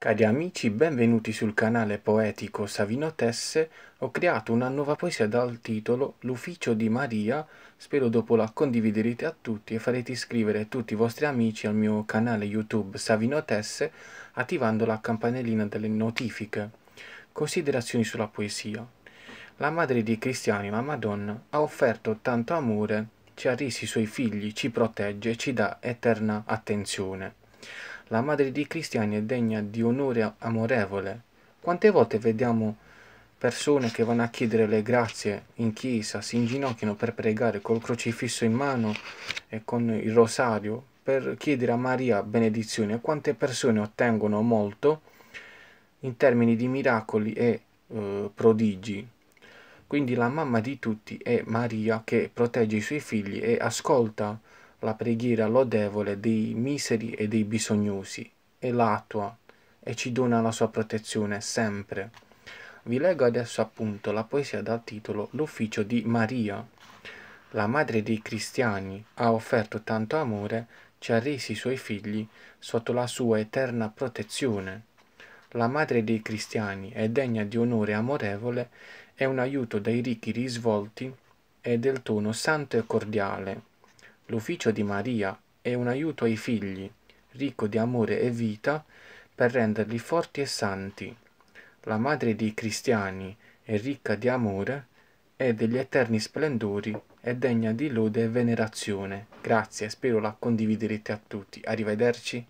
Cari amici, benvenuti sul canale poetico Savino Tesse. Ho creato una nuova poesia dal titolo L'ufficio di Maria. Spero dopo la condividerete a tutti e farete iscrivere tutti i vostri amici al mio canale YouTube Savino Tesse attivando la campanellina delle notifiche. Considerazioni sulla poesia. La madre dei Cristiani, la Madonna, ha offerto tanto amore, ci ha resi i suoi figli, ci protegge e ci dà eterna attenzione. La madre dei Cristiani è degna di onore amorevole. Quante volte vediamo persone che vanno a chiedere le grazie in chiesa, si inginocchiano per pregare col crocifisso in mano e con il rosario per chiedere a Maria benedizione. Quante persone ottengono molto in termini di miracoli e eh, prodigi. Quindi la mamma di tutti è Maria che protegge i suoi figli e ascolta la preghiera lodevole dei miseri e dei bisognosi e la attua e ci dona la sua protezione sempre. Vi leggo adesso appunto la poesia dal titolo L'ufficio di Maria. La madre dei cristiani ha offerto tanto amore, ci ha resi i suoi figli sotto la sua eterna protezione. La madre dei cristiani è degna di onore amorevole, è un aiuto dai ricchi risvolti e del tono santo e cordiale L'ufficio di Maria è un aiuto ai figli, ricco di amore e vita, per renderli forti e santi. La madre dei cristiani è ricca di amore è degli eterni splendori è degna di lode e venerazione. Grazie, spero la condividerete a tutti. Arrivederci.